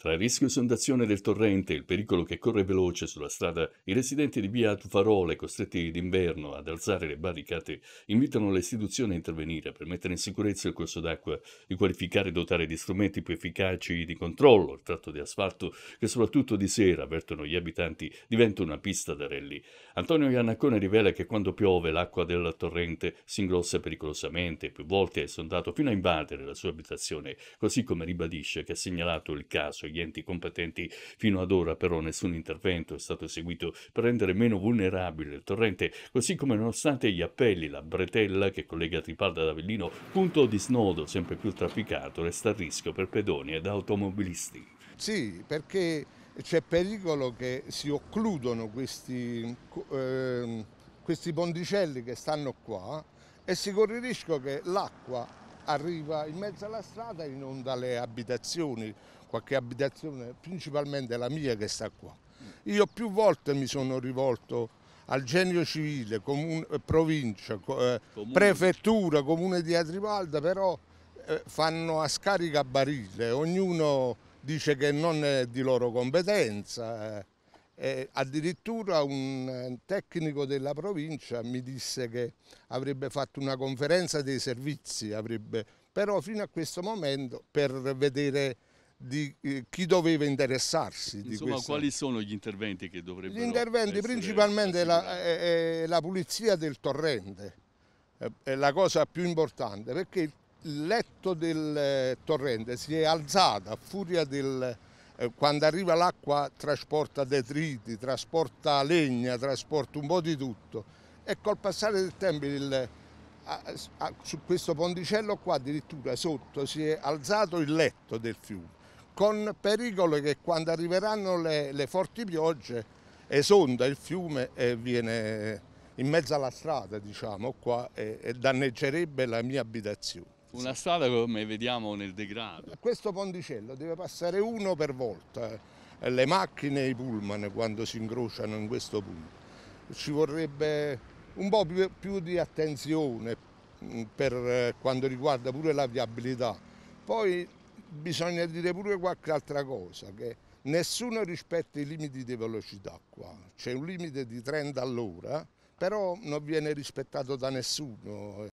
Tra il rischio esondazione del torrente e il pericolo che corre veloce sulla strada, i residenti di via Tufarole, costretti d'inverno ad alzare le barricate, invitano le istituzioni a intervenire per mettere in sicurezza il corso d'acqua, riqualificare e dotare di strumenti più efficaci di controllo il tratto di asfalto, che soprattutto di sera, avvertono gli abitanti, diventa una pista da rally. Antonio Iannacone rivela che quando piove l'acqua del torrente si ingrossa pericolosamente e più volte è sondato fino a invadere la sua abitazione, così come ribadisce che ha segnalato il caso cioè, gli enti competenti fino ad ora però nessun intervento è stato eseguito per rendere meno vulnerabile il torrente, così come nonostante gli appelli la bretella che collega Tripalda ad Avellino, punto di snodo sempre più trafficato, resta a rischio per pedoni ed automobilisti. Sì, perché c'è pericolo che si occludono questi, eh, questi ponticelli che stanno qua e si corre il rischio che l'acqua arriva in mezzo alla strada e inonda le abitazioni, qualche abitazione, principalmente la mia che sta qua. Io più volte mi sono rivolto al genio civile, comune, eh, provincia, eh, comune. prefettura, comune di Atrivalda, però eh, fanno a scarica barile, ognuno dice che non è di loro competenza. Eh. Eh, addirittura un eh, tecnico della provincia mi disse che avrebbe fatto una conferenza dei servizi, avrebbe, però fino a questo momento per vedere di eh, chi doveva interessarsi. Insomma, questa... quali sono gli interventi che dovrebbero Gli interventi principalmente la, è, è eh, la pulizia del torrente, è la cosa più importante perché il letto del torrente si è alzato a furia del eh, quando arriva l'acqua trasporta detriti, trasporta legna, trasporta un po' di tutto e col passare del tempo il, a, a, su questo ponticello qua addirittura sotto si è alzato il letto del fiume con pericolo che quando arriveranno le, le forti piogge esonda il fiume e viene in mezzo alla strada diciamo qua e, e danneggerebbe la mia abitazione. Una strada come vediamo nel degrado. Questo ponticello deve passare uno per volta, eh, le macchine e i pullman quando si incrociano in questo punto. Ci vorrebbe un po' più di attenzione mm, per eh, quanto riguarda pure la viabilità. Poi bisogna dire pure qualche altra cosa, che nessuno rispetta i limiti di velocità qua. C'è un limite di 30 all'ora, però non viene rispettato da nessuno.